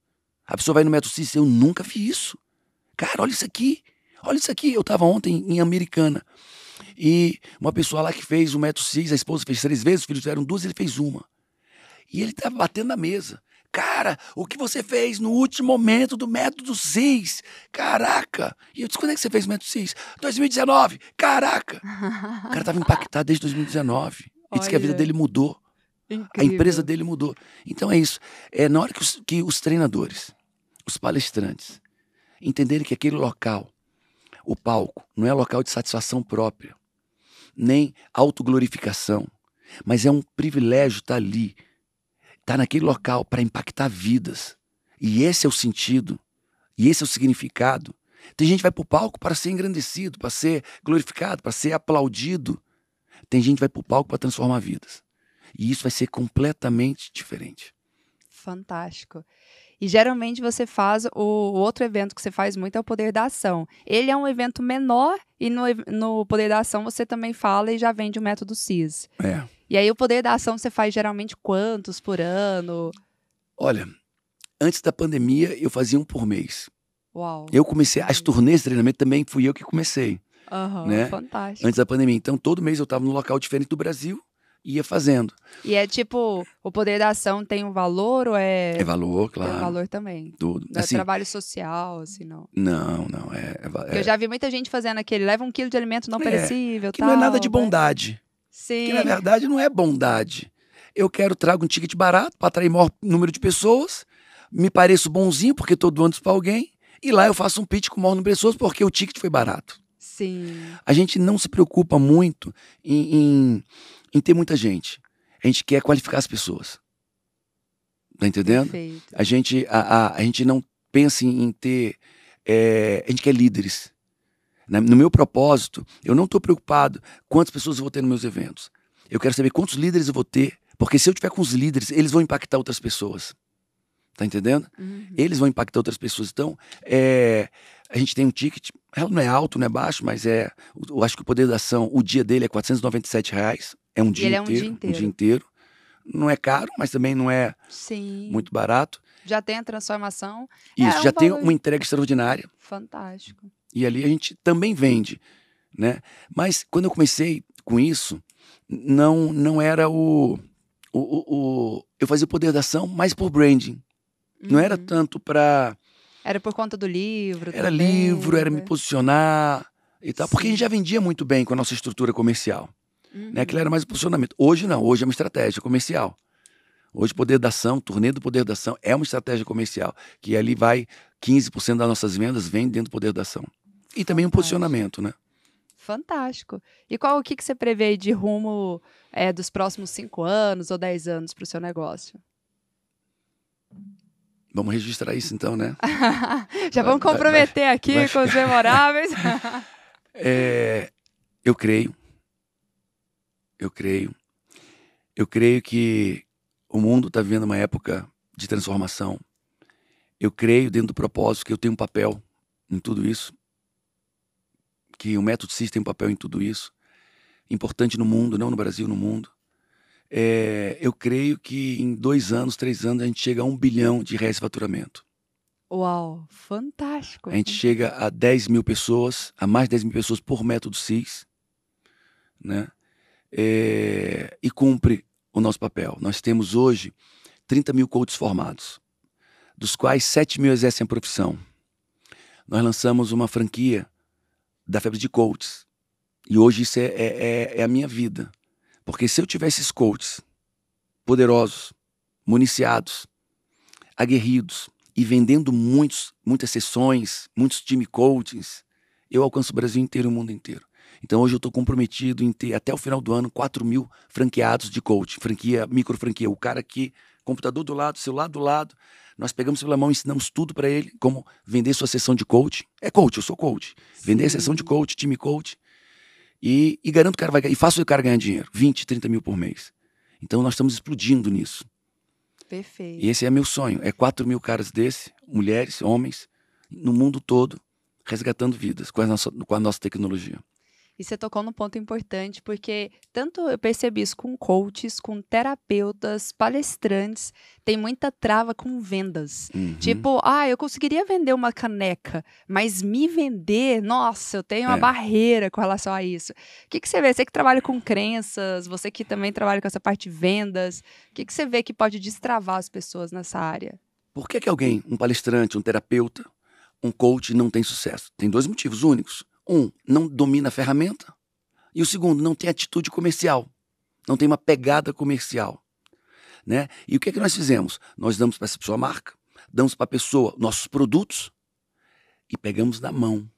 A pessoa vai no Metro Cis, eu nunca vi isso. Cara, olha isso aqui. Olha isso aqui. Eu estava ontem em Americana. E uma pessoa lá que fez o método Cis, a esposa fez três vezes, os filhos fizeram duas, ele fez uma. E ele estava batendo na mesa. Cara, o que você fez no último momento do método CIS? Caraca! E eu disse, quando é que você fez o método CIS? 2019! Caraca! o cara tava impactado desde 2019. Ele disse que a vida dele mudou. Incrível. A empresa dele mudou. Então é isso. É na hora que os, que os treinadores, os palestrantes, entenderem que aquele local, o palco, não é local de satisfação própria, nem autoglorificação, mas é um privilégio estar tá ali está naquele local para impactar vidas. E esse é o sentido, e esse é o significado. Tem gente que vai para o palco para ser engrandecido, para ser glorificado, para ser aplaudido. Tem gente que vai para o palco para transformar vidas. E isso vai ser completamente diferente. Fantástico. E geralmente você faz o, outro evento que você faz muito é o Poder da Ação. Ele é um evento menor e no, no Poder da Ação você também fala e já vende o método CIS. É. E aí o Poder da Ação você faz geralmente quantos por ano? Olha, antes da pandemia eu fazia um por mês. Uau. Eu comecei as turnês de treinamento também fui eu que comecei. Uhum, né? Fantástico. Antes da pandemia, então todo mês eu estava num local diferente do Brasil ia fazendo. E é tipo, o poder da ação tem um valor ou é. É valor, claro. É valor também. Tudo. Não é trabalho social, assim, não. Não, não. É, é, Eu é. já vi muita gente fazendo aquele, leva um quilo de alimento não é, perecível. Que tal, não é nada de bondade. Sim. Que na verdade não é bondade. Eu quero, trago um ticket barato para atrair maior número de pessoas, me pareço bonzinho porque estou doando para alguém, e lá eu faço um pitch com o maior número de pessoas porque o ticket foi barato. Sim. A gente não se preocupa muito em, em em ter muita gente. A gente quer qualificar as pessoas. Tá entendendo? Perfeito. A gente, a, a, a gente não pensa em, ter. É, a gente quer líderes. No meu propósito, eu não estou preocupado quantas pessoas eu vou ter nos meus eventos. Eu quero saber quantos líderes eu vou ter, porque se eu tiver com os líderes, eles vão impactar outras pessoas. Tá entendendo? Uhum. Eles vão impactar outras pessoas. Então, é, a gente tem um ticket, não é alto, não é baixo, mas é. Eu acho que o poder da ação, o dia dele é 497 reais. É um, dia, inteiro, é um dia inteiro. Um dia inteiro. Não é caro, mas também não é Sim. muito barato. Já tem a transformação. Isso, é já tem uma entrega extraordinária. Fantástico. E ali a gente também vende, né? Mas quando eu comecei com isso, não não era o, o, o, o eu fazia o poder da ação mais por branding. Uhum. Não era uhum. tanto para era por conta do livro. Era também, livro, era me né? posicionar e tal, Sim. porque a gente já vendia muito bem com a nossa estrutura comercial. Uhum. Né? Aquilo era mais um posicionamento. Hoje não, hoje é uma estratégia comercial. Hoje, poder da ação, turnê do poder da ação é uma estratégia comercial, que ali vai 15% das nossas vendas vem dentro do poder da ação. E Fantástico. também um posicionamento, né? Fantástico. E qual o que, que você prevê de rumo é, dos próximos 5 anos ou 10 anos para o seu negócio? Vamos registrar isso então, né? Já vamos comprometer vai, vai, aqui vai, com os memoráveis. é, eu creio eu creio. Eu creio que o mundo está vivendo uma época de transformação. Eu creio, dentro do propósito, que eu tenho um papel em tudo isso, que o método CIS tem um papel em tudo isso, importante no mundo, não no Brasil, no mundo. É, eu creio que em dois anos, três anos, a gente chega a um bilhão de reais de faturamento. Uau, fantástico! A gente chega a 10 mil pessoas, a mais de 10 mil pessoas por método CIS, né? é, e cumpre o nosso papel. Nós temos hoje 30 mil coaches formados, dos quais 7 mil exercem a profissão. Nós lançamos uma franquia da febre de coaches. E hoje isso é, é, é, é a minha vida. Porque se eu tivesse esses coaches poderosos, municiados, aguerridos e vendendo muitos, muitas sessões, muitos time coachings, eu alcanço o Brasil inteiro e o mundo inteiro. Então hoje eu estou comprometido em ter até o final do ano 4 mil franqueados de coach, franquia, micro franquia, o cara que computador do lado, celular do lado, nós pegamos pela mão, ensinamos tudo para ele, como vender sua sessão de coach. É coach, eu sou coach. Sim. Vender a sessão de coach, time coach. E, e garanto que o cara vai e faço o cara ganhar dinheiro, 20, 30 mil por mês. Então nós estamos explodindo nisso. Perfeito. E esse é meu sonho, é 4 mil caras desse, mulheres, homens, no mundo todo, resgatando vidas com a nossa, com a nossa tecnologia. E você tocou num ponto importante, porque tanto eu percebi isso com coaches, com terapeutas, palestrantes, tem muita trava com vendas. Uhum. Tipo, ah, eu conseguiria vender uma caneca, mas me vender, nossa, eu tenho uma é. barreira com relação a isso. O que, que você vê? Você que trabalha com crenças, você que também trabalha com essa parte de vendas, o que, que você vê que pode destravar as pessoas nessa área? Por que, que alguém, um palestrante, um terapeuta, um coach não tem sucesso? Tem dois motivos únicos. Um, não domina a ferramenta. E o segundo, não tem atitude comercial. Não tem uma pegada comercial. Né? E o que é que nós fizemos? Nós damos para essa pessoa a marca, damos para a pessoa nossos produtos e pegamos na mão.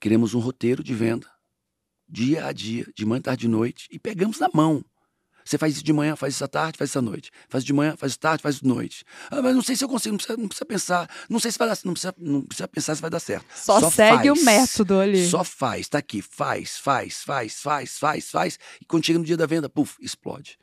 Queremos um roteiro de venda, dia a dia, de manhã, tarde e noite, e pegamos na mão. Você faz isso de manhã, faz isso à tarde, faz isso à noite. Faz de manhã, faz de tarde, faz de noite. Ah, mas não sei se eu consigo, não precisa, não precisa pensar. Não sei se vai dar não precisa, não precisa pensar se vai dar certo. Só, Só segue faz. o método ali. Só faz, tá aqui. Faz, faz, faz, faz, faz, faz. E quando chega no dia da venda, puf, explode.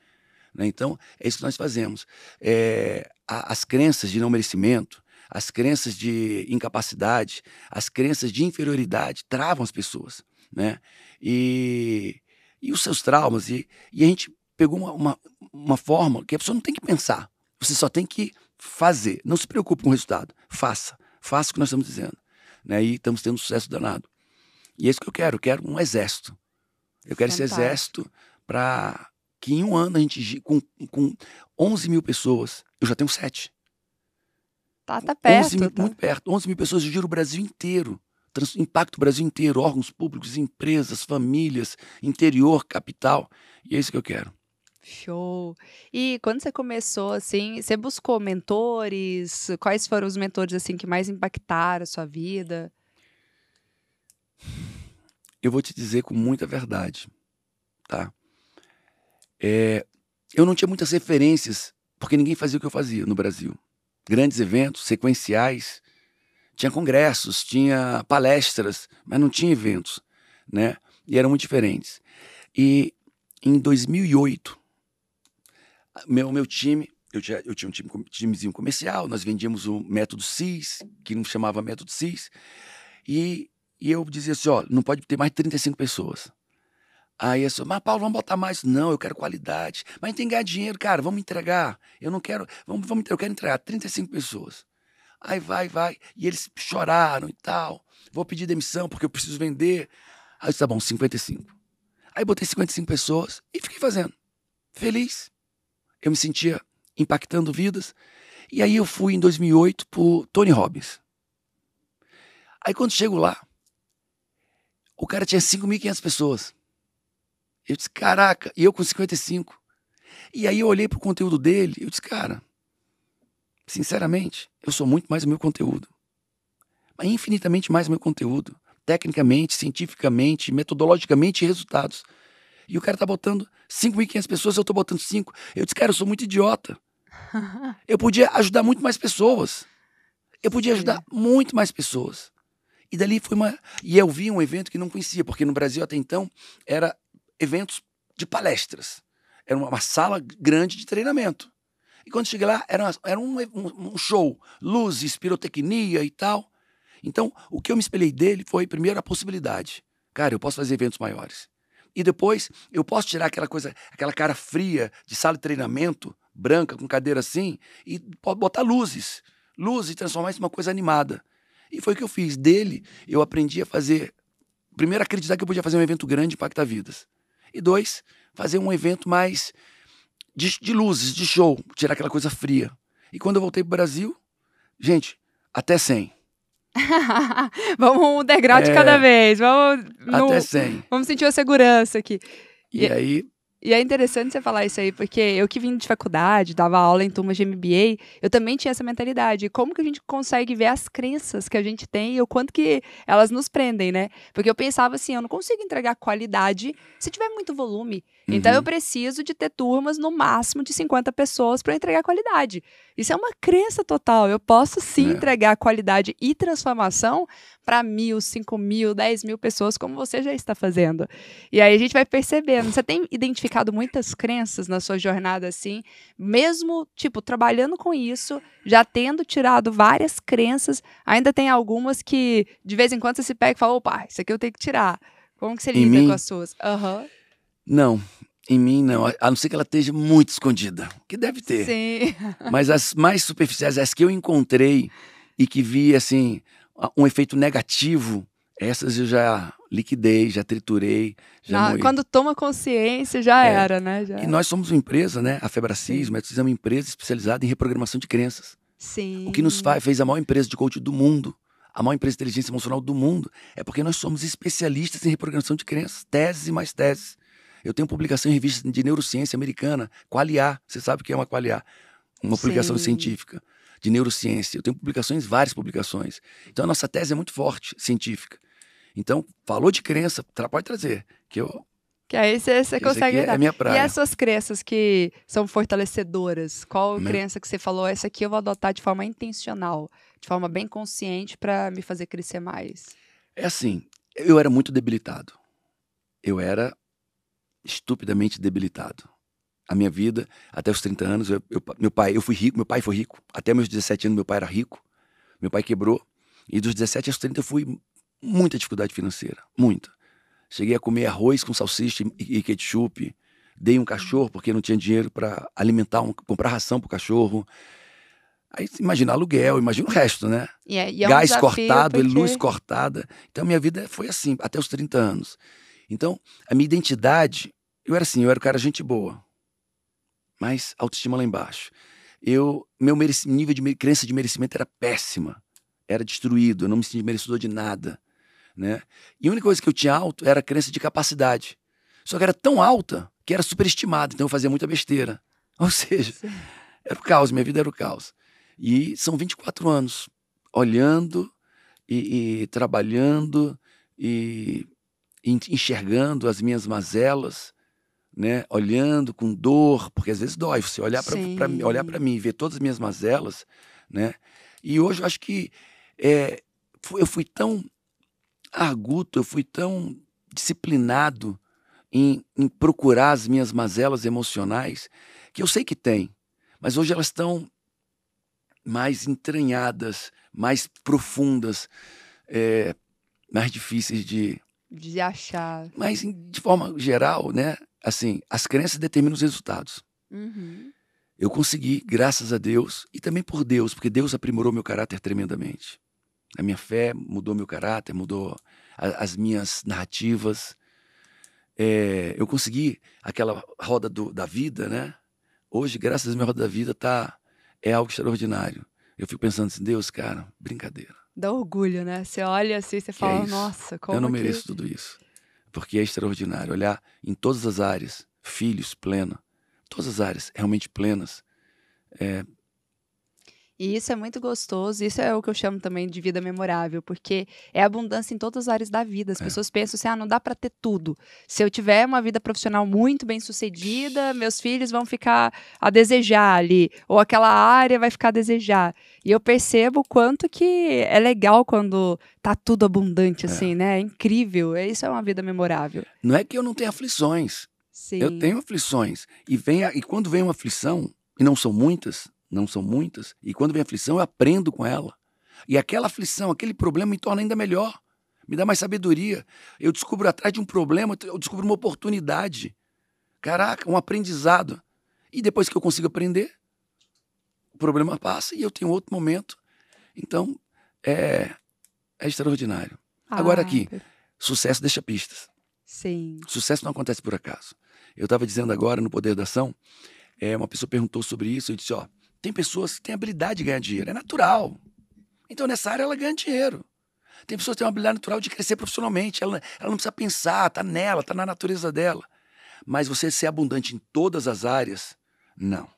Né? Então, é isso que nós fazemos. É, a, as crenças de não merecimento, as crenças de incapacidade, as crenças de inferioridade travam as pessoas. Né? E, e os seus traumas. E, e a gente pegou uma, uma, uma forma que a pessoa não tem que pensar. Você só tem que fazer. Não se preocupe com o resultado. Faça. Faça o que nós estamos dizendo. Né? E estamos tendo sucesso danado. E é isso que eu quero. Eu quero um exército. Eu quero Fantástico. esse exército para que em um ano a gente, com, com 11 mil pessoas, eu já tenho 7. Tá, tá perto. Mil, tá. Muito perto. 11 mil pessoas, eu giro o Brasil inteiro. Trans, impacto o Brasil inteiro, órgãos públicos, empresas, famílias, interior, capital. E é isso que eu quero. Show! E quando você começou, assim, você buscou mentores? Quais foram os mentores, assim, que mais impactaram a sua vida? Eu vou te dizer com muita verdade, tá? É, eu não tinha muitas referências, porque ninguém fazia o que eu fazia no Brasil. Grandes eventos, sequenciais, tinha congressos, tinha palestras, mas não tinha eventos, né? E eram muito diferentes. E em 2008, meu, meu time, eu tinha, eu tinha um time, timezinho comercial, nós vendíamos o método CIS, que não chamava método CIS, e, e eu dizia assim, ó, não pode ter mais 35 pessoas. Aí eu sou, mas Paulo, vamos botar mais. Não, eu quero qualidade. Mas tem que ganhar dinheiro, cara, vamos entregar. Eu não quero, vamos, vamos, eu quero entregar 35 pessoas. Aí vai, vai. E eles choraram e tal. Vou pedir demissão porque eu preciso vender. Aí eu disse, tá bom, 55. Aí botei 55 pessoas e fiquei fazendo. Feliz eu me sentia impactando vidas. E aí eu fui em 2008 para Tony Robbins. Aí quando chego lá, o cara tinha 5.500 pessoas. Eu disse, caraca, e eu com 55. E aí eu olhei pro conteúdo dele, eu disse, cara, sinceramente, eu sou muito mais o meu conteúdo. Mas infinitamente mais o meu conteúdo, tecnicamente, cientificamente, metodologicamente e resultados. E o cara tá botando 5.500 pessoas, eu tô botando 5. Eu disse, cara, eu sou muito idiota. eu podia ajudar muito mais pessoas. Eu podia ajudar muito mais pessoas. E dali foi uma. E eu vi um evento que não conhecia, porque no Brasil até então era eventos de palestras. Era uma sala grande de treinamento. E quando cheguei lá, era, uma, era um, um, um, show, luzes, pirotecnia e tal. Então, o que eu me espelhei dele foi, primeiro, a possibilidade. Cara, eu posso fazer eventos maiores. E depois eu posso tirar aquela coisa, aquela cara fria de sala de treinamento, branca, com cadeira assim, e botar luzes. Luzes e transformar isso em uma coisa animada. E foi o que eu fiz. Dele, eu aprendi a fazer. Primeiro, acreditar que eu podia fazer um evento grande e impactar vidas. E dois, fazer um evento mais de, de luzes, de show, tirar aquela coisa fria. E quando eu voltei para o Brasil, gente, até 100. vamos um degrau é, de cada é. vez. Vamos, até no, 100. Vamos sentir a segurança aqui. E, e aí e é interessante você falar isso aí, porque eu que vim de faculdade, dava aula em turmas de MBA, eu também tinha essa mentalidade. Como que a gente consegue ver as crenças que a gente tem e o quanto que elas nos prendem, né? Porque eu pensava assim, eu não consigo entregar qualidade se tiver muito volume. Uhum. Então eu uhum. preciso de ter turmas no máximo de 50 pessoas para entregar qualidade. Isso é uma crença total. Eu posso sim é. entregar qualidade e transformação para mil, cinco mil, dez mil pessoas, como você já está fazendo. E aí a gente vai percebendo. Você tem identificado modificado muitas crenças na sua jornada, assim, mesmo, tipo, trabalhando com isso, já tendo tirado várias crenças, ainda tem algumas que de vez em quando você se pega e fala, opa, isso aqui eu tenho que tirar. Como que você lida mim... com as suas? Aham. Uhum. Não, em mim, não. A não ser que ela esteja muito escondida, que deve ter. Sim. Mas as mais superficiais, as que eu encontrei e que vi, assim, um efeito negativo essas eu já liquidei, já triturei. Já ah, quando toma consciência, já é. era, né? Já e nós somos uma empresa, né? A Febracis, Metsis é uma empresa especializada em reprogramação de crenças. Sim. O que nos faz, fez a maior empresa de coaching do mundo, a maior empresa de inteligência emocional do mundo, é porque nós somos especialistas em reprogramação de crenças, teses e mais teses. Eu tenho publicação em revista de neurociência americana, QualiA, Você sabe o que é uma QualiA? Uma publicação Sim. científica de neurociência. Eu tenho publicações, várias publicações. Então a nossa tese é muito forte, científica. Então, falou de crença, pode trazer, que eu que aí você, você consegue. É, minha praia. E essas crenças que são fortalecedoras? Qual Amém. Né? crença que você falou? Essa aqui eu vou adotar de forma intencional, de forma bem consciente para me fazer crescer mais. É assim, eu era muito debilitado. Eu era estupidamente debilitado. A minha vida, até os 30 anos, eu, eu, meu pai, eu fui rico, meu pai foi rico. Até meus 17 anos, meu pai era rico. Meu pai quebrou. E dos 17 aos 30 eu fui muita dificuldade financeira, muita. Cheguei a comer arroz com salsicha e ketchup. Dei um cachorro hum. porque não tinha dinheiro para alimentar, um, comprar ração para o cachorro. Aí imagina aluguel, imagina o resto, né? e é, é um Gás cortado, porque... luz cortada. Então minha vida foi assim, até os 30 anos. Então, a minha identidade, eu era assim, eu era o cara gente boa. Mas autoestima lá embaixo. Eu, meu nível de crença de merecimento era péssima. Era destruído, eu não me sentia merecedor de nada. Né? E a única coisa que eu tinha alto era a crença de capacidade. Só que era tão alta que era superestimada, então eu fazia muita besteira. Ou seja, Sim. era o caos, minha vida era o caos. E são 24 anos olhando e, e trabalhando e, e enxergando as minhas mazelas, né? Olhando com dor, porque às vezes dói você olhar para olhar para mim e ver todas as minhas mazelas, né? E hoje eu acho que é, eu fui tão arguto, eu fui tão disciplinado em, em procurar as minhas mazelas emocionais, que eu sei que tem, mas hoje elas estão mais entranhadas, mais profundas, é, mais difíceis de de achar. Mas de forma geral, né? Assim, as crenças determinam os resultados. Uhum. Eu consegui, graças a Deus e também por Deus, porque Deus aprimorou meu caráter tremendamente. A minha fé mudou meu caráter, mudou a, as minhas narrativas. É, eu consegui aquela roda do, da vida, né? Hoje, graças à minha roda da vida, tá, é algo extraordinário. Eu fico pensando assim, Deus, cara, brincadeira. Dá orgulho, né? Você olha assim você fala, é nossa, como Eu não mereço tudo isso. Porque é extraordinário. Olhar em todas as áreas, filhos plena, todas as áreas realmente plenas, é, e isso é muito gostoso, isso é o que eu chamo também de vida memorável, porque é abundância em todas as áreas da vida. As é. pessoas pensam assim: ah, não dá para ter tudo. Se eu tiver uma vida profissional muito bem sucedida, meus filhos vão ficar a desejar ali, ou aquela área vai ficar a desejar. E eu percebo o quanto que é legal quando tá tudo abundante, é. assim, é. né? É incrível. É, isso é uma vida memorável. Não é que eu não tenha aflições. Sim. Eu tenho aflições. E, vem a, e quando vem uma aflição, e não são muitas, não são muitas, e quando vem aflição eu aprendo com ela. E aquela aflição, aquele problema me torna ainda melhor, me dá mais sabedoria. Eu descubro atrás de um problema, eu descubro uma oportunidade. Caraca, um aprendizado. E depois que eu consigo aprender, o problema passa e eu tenho outro momento. Então, é, é extraordinário. Ah, Agora aqui, sucesso deixa pistas. Sim. Sucesso não acontece por acaso. Eu estava dizendo agora no Poder da Ação, é, uma pessoa perguntou sobre isso e disse: ó, tem pessoas que têm habilidade de ganhar dinheiro, é natural. Então, nessa área, ela ganha dinheiro. Tem pessoas que têm uma habilidade natural de crescer profissionalmente, ela, ela não precisa pensar, tá nela, tá na natureza dela. Mas você ser abundante em todas as áreas, não.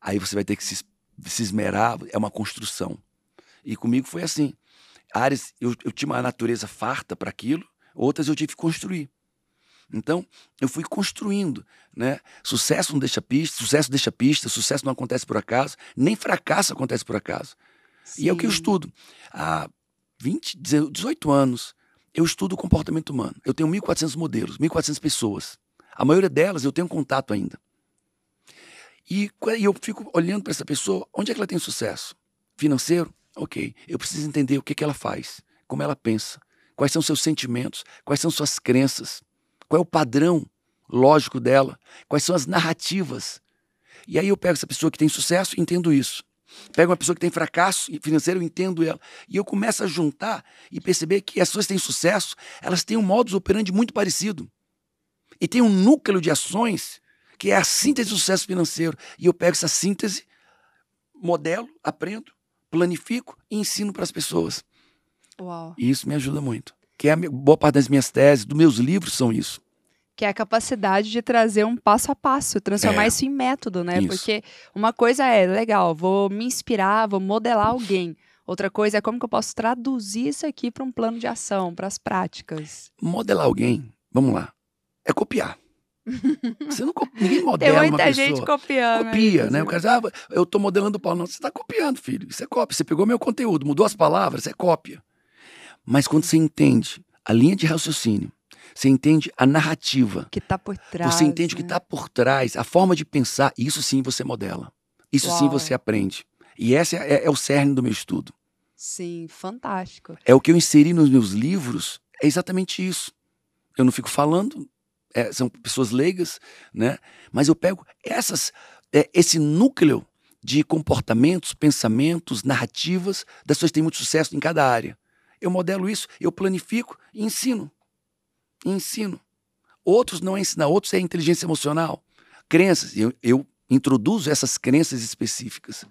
Aí você vai ter que se, se esmerar, é uma construção. E comigo foi assim. Áreas, eu, eu tinha uma natureza farta para aquilo, outras eu tive que construir. Então, eu fui construindo, né? Sucesso não deixa pista, sucesso deixa pista, sucesso não acontece por acaso, nem fracasso acontece por acaso. Sim. E é o que eu estudo. Há 20, 18 anos, eu estudo o comportamento humano. Eu tenho 1.400 modelos, 1.400 pessoas. A maioria delas eu tenho contato ainda. E, e eu fico olhando para essa pessoa, onde é que ela tem sucesso? Financeiro? Ok. Eu preciso entender o que, que ela faz, como ela pensa, quais são seus sentimentos, quais são suas crenças. Qual é o padrão lógico dela? Quais são as narrativas? E aí eu pego essa pessoa que tem sucesso e entendo isso. Pego uma pessoa que tem fracasso financeiro, entendo ela. E eu começo a juntar e perceber que as pessoas que têm sucesso, elas têm um modus operandi muito parecido. E tem um núcleo de ações que é a síntese do sucesso financeiro. E eu pego essa síntese, modelo, aprendo, planifico e ensino para as pessoas. Uau. E isso me ajuda muito que é a boa parte das minhas teses, dos meus livros são isso. Que é a capacidade de trazer um passo a passo, transformar é. isso em método, né? Isso. Porque uma coisa é, legal, vou me inspirar, vou modelar alguém. Outra coisa é como que eu posso traduzir isso aqui para um plano de ação, para as práticas. Modelar alguém, vamos lá, é copiar. Você não copia, ninguém modela Tem muita pessoa. gente copiando. Copia, né? O cara diz, ah, eu tô modelando o Paulo. Não, você tá copiando, filho. Isso é cópia. Você pegou meu conteúdo, mudou as palavras, é cópia. Mas quando você entende a linha de raciocínio, você entende a narrativa. Que está por trás. Você entende o tá né? que está por trás, a forma de pensar, isso sim você modela. Isso Uau. sim você aprende. E esse é, é, o cerne do meu estudo. Sim, fantástico. É o que eu inseri nos meus livros, é exatamente isso. Eu não fico falando, é, são pessoas leigas, né? Mas eu pego essas, é, esse núcleo de comportamentos, pensamentos, narrativas das pessoas que têm muito sucesso em cada área eu modelo isso, eu planifico e ensino. E ensino. Outros não é ensinar, outros é inteligência emocional. Crenças, eu, eu introduzo essas crenças específicas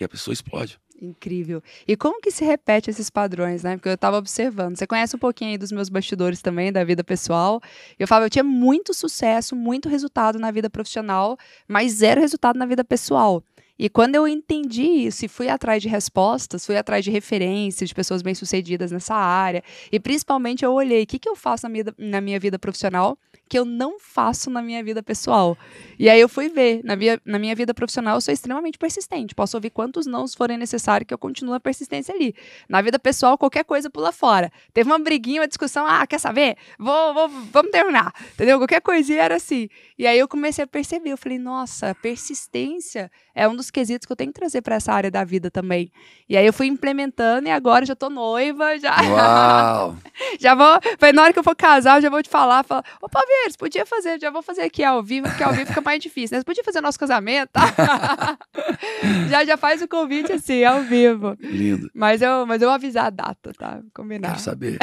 e a pessoa explode. Incrível. E como que se repete esses padrões, né? Porque eu estava observando. Você conhece um pouquinho aí dos meus bastidores também, da vida pessoal. Eu falo, eu tinha muito sucesso, muito resultado na vida profissional, mas zero resultado na vida pessoal. E quando eu entendi isso e fui atrás de respostas, fui atrás de referências, de pessoas bem-sucedidas nessa área, e principalmente eu olhei o que, que eu faço na minha, na minha vida profissional que eu não faço na minha vida pessoal. E aí eu fui ver. Na minha, na minha vida profissional, eu sou extremamente persistente. Posso ouvir quantos nãos forem necessários que eu continuo a persistência ali. Na vida pessoal, qualquer coisa pula fora. Teve uma briguinha, uma discussão. Ah, quer saber? Vou, vou, vamos terminar. Entendeu? Qualquer coisinha era assim. E aí eu comecei a perceber. Eu falei, nossa, persistência é um dos quesitos que eu tenho que trazer para essa área da vida também. E aí eu fui implementando e agora já tô noiva. Já, Uau. já vou. Foi na hora que eu for casar, eu já vou te falar. Fala, opa, viu? podia fazer, já vou fazer aqui ao vivo, porque ao vivo fica mais difícil, né? Você podia fazer nosso casamento, tá? já, já faz o convite assim, ao vivo. Lindo. Mas eu, mas eu vou avisar a data, tá? combinado Quero saber.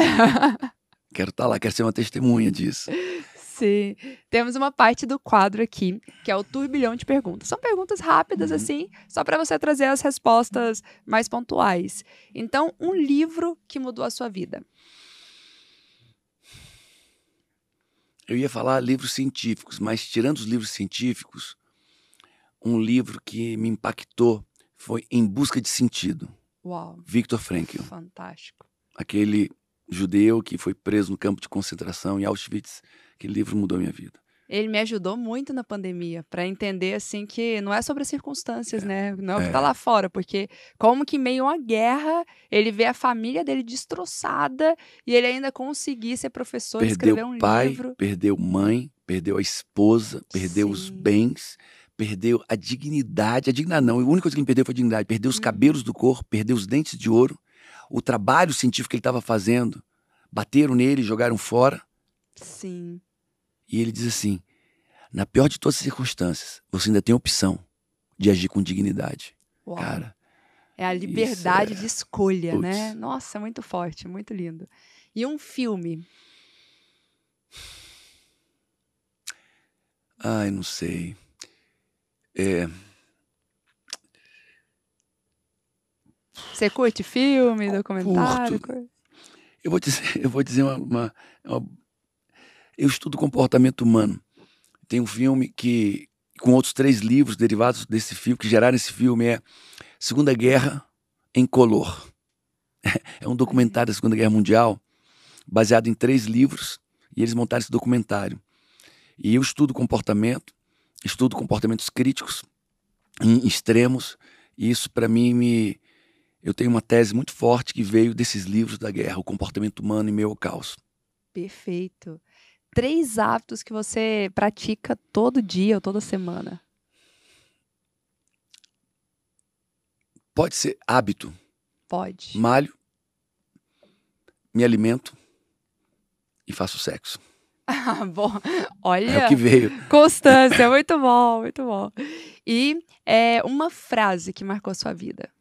quero estar tá lá, quero ser uma testemunha disso. Sim. Temos uma parte do quadro aqui, que é o turbilhão de perguntas. São perguntas rápidas, uhum. assim, só para você trazer as respostas mais pontuais. Então, um livro que mudou a sua vida. eu ia falar livros científicos, mas tirando os livros científicos, um livro que me impactou foi Em Busca de Sentido. Uau. Victor Frankl. Fantástico. Aquele judeu que foi preso no campo de concentração em Auschwitz. Aquele livro mudou minha vida. Ele me ajudou muito na pandemia para entender assim que não é sobre as circunstâncias, é. né? Não é o que é. tá lá fora, porque como que meio uma guerra ele vê a família dele destroçada e ele ainda conseguir ser professor, perdeu escrever um pai, livro. Perdeu pai, perdeu mãe, perdeu a esposa, perdeu Sim. os bens perdeu a dignidade, a dignidade não, a única coisa que ele perdeu foi a dignidade, perdeu os uhum. cabelos do corpo, perdeu os dentes de ouro, o trabalho científico que ele estava fazendo, bateram nele, jogaram fora. Sim. E ele diz assim: na pior de todas as circunstâncias, você ainda tem a opção de agir com dignidade. Uau. Cara. É a liberdade é... de escolha, Puts. né? Nossa, muito forte, muito lindo. E um filme? Ai, não sei. É... Você curte filme, documentário? Curto. Eu vou dizer, eu vou dizer uma, uma, uma eu estudo comportamento humano. Tem um filme que, com outros três livros derivados desse filme, que geraram esse filme, é Segunda Guerra em Color. É um documentário da Segunda Guerra Mundial, baseado em três livros, e eles montaram esse documentário. E eu estudo comportamento, estudo comportamentos críticos, em extremos, e isso para mim me. Eu tenho uma tese muito forte que veio desses livros da guerra, o comportamento humano e meio ao caos. Perfeito três hábitos que você pratica todo dia ou toda semana? Pode ser hábito. Pode. Malho, me alimento e faço sexo. Ah, bom, olha. É o que veio. Constância, muito bom, muito bom. E é, uma frase que marcou sua vida?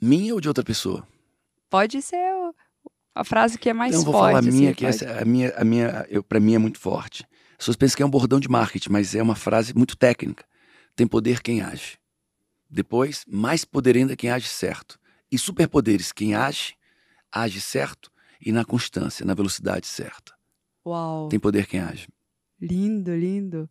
Minha ou de outra pessoa? Pode ser a frase que é mais então, forte. Então, vou falar a assim, minha, assim, que essa, a minha, a minha para mim é muito forte. As pessoas pensam que é um bordão de marketing, mas é uma frase muito técnica. Tem poder quem age. Depois, mais poder ainda quem age certo. E superpoderes, quem age, age certo e na constância, na velocidade certa. Uau. Tem poder quem age. Lindo, lindo.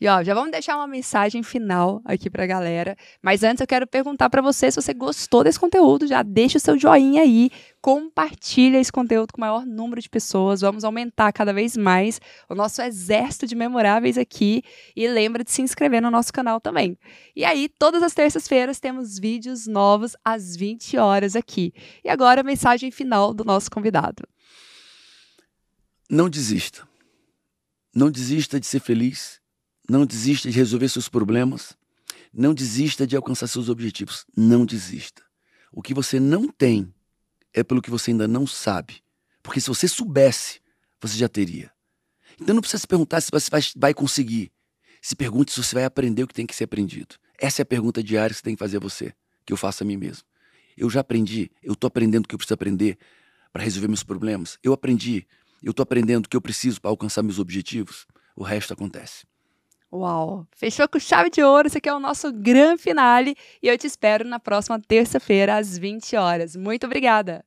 E ó, já vamos deixar uma mensagem final aqui pra galera. Mas antes eu quero perguntar para você se você gostou desse conteúdo. Já deixa o seu joinha aí, compartilha esse conteúdo com o maior número de pessoas. Vamos aumentar cada vez mais o nosso exército de memoráveis aqui. E lembra de se inscrever no nosso canal também. E aí, todas as terças-feiras temos vídeos novos às 20 horas aqui. E agora a mensagem final do nosso convidado. Não desista não desista de ser feliz. Não desista de resolver seus problemas. Não desista de alcançar seus objetivos. Não desista. O que você não tem é pelo que você ainda não sabe. Porque se você soubesse, você já teria. Então não precisa se perguntar se você vai, conseguir. Se pergunte se você vai aprender o que tem que ser aprendido. Essa é a pergunta diária que você tem que fazer a você, que eu faço a mim mesmo. Eu já aprendi, eu estou aprendendo o que eu preciso aprender para resolver meus problemas. Eu aprendi eu estou aprendendo o que eu preciso para alcançar meus objetivos, o resto acontece. Uau! Fechou com chave de ouro. Esse aqui é o nosso grande finale e eu te espero na próxima terça-feira às 20 horas. Muito obrigada.